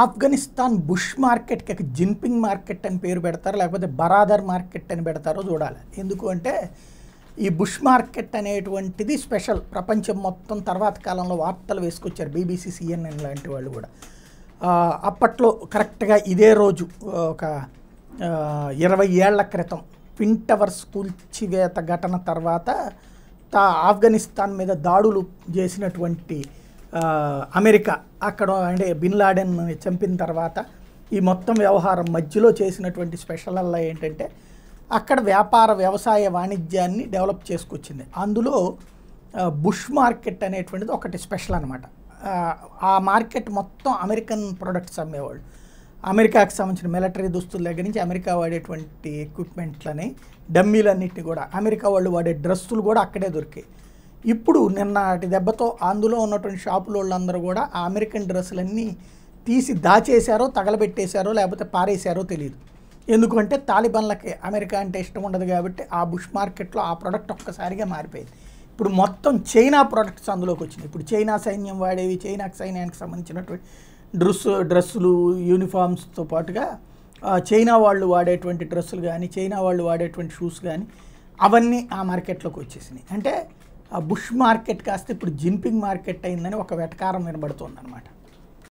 Afghanistan Bush మార్కెట్కి Jinping market అని పేరు పెడతారు లేకపోతే బరాదర్ మార్కెట్ అని పెడతారో చూడాలి ఎందుకు అంటే ఈ బుష్ మార్కెట్ అనేటువంటిది స్పెషల్ ప్రపంచం మొత్తం తర్వాత కాలంలో వార్తలు వేసుకొచ్చారు బీబీసీ సిఎన్ఎన్ లాంటి వాళ్ళు కూడా అప్పట్లో కరెక్ట్గా ఇదే రోజు ఒక ఇరవై ఏళ్ల క్రితం ట్విన్ టవర్స్ కూల్చివేత ఘటన తర్వాత తా ఆఫ్ఘనిస్తాన్ మీద దాడులు చేసినటువంటి అమెరికా అక్కడ అంటే బిన్ లాడెన్ చంపిన తర్వాత ఈ మొత్తం వ్యవహారం మధ్యలో చేసినటువంటి స్పెషల్ అల్లా ఏంటంటే అక్కడ వ్యాపార వ్యవసాయ వాణిజ్యాన్ని డెవలప్ చేసుకొచ్చింది అందులో బుష్ మార్కెట్ అనేటువంటిది ఒకటి స్పెషల్ అనమాట ఆ మార్కెట్ మొత్తం అమెరికన్ ప్రొడక్ట్స్ అమ్మేవాళ్ళు అమెరికాకి సంబంధించిన మిలిటరీ దుస్తుల దగ్గర నుంచి అమెరికా వాడేటువంటి ఎక్విప్మెంట్లని డమ్మీలన్నింటినీ కూడా అమెరికా వాళ్ళు వాడే డ్రస్సులు కూడా అక్కడే దొరికాయి ఇప్పుడు నిన్నటి దెబ్బతో అందులో ఉన్నటువంటి షాపుల వాళ్ళందరూ కూడా ఆ అమెరికన్ డ్రెస్సులన్నీ తీసి దాచేశారో తగలబెట్టేశారో లేకపోతే పారేశారో తెలియదు ఎందుకంటే తాలిబన్లకి అమెరికా అంటే ఇష్టం ఉండదు కాబట్టి ఆ బుష్ మార్కెట్లో ఆ ప్రోడక్ట్ ఒక్కసారిగా మారిపోయింది ఇప్పుడు మొత్తం చైనా ప్రోడక్ట్స్ అందులోకి వచ్చింది ఇప్పుడు చైనా సైన్యం వాడేవి చైనాకి సైన్యానికి సంబంధించినటువంటి డ్రెస్సు డ్రెస్సులు యూనిఫామ్స్తో పాటుగా చైనా వాళ్ళు వాడేటువంటి డ్రెస్సులు కానీ చైనా వాళ్ళు వాడేటువంటి షూస్ కానీ అవన్నీ ఆ మార్కెట్లోకి వచ్చేసినాయి అంటే ఆ బుష్ మార్కెట్ కాస్త ఇప్పుడు జిన్పింగ్ మార్కెట్ అయిందని ఒక వెటకారం వినబడుతుంది అనమాట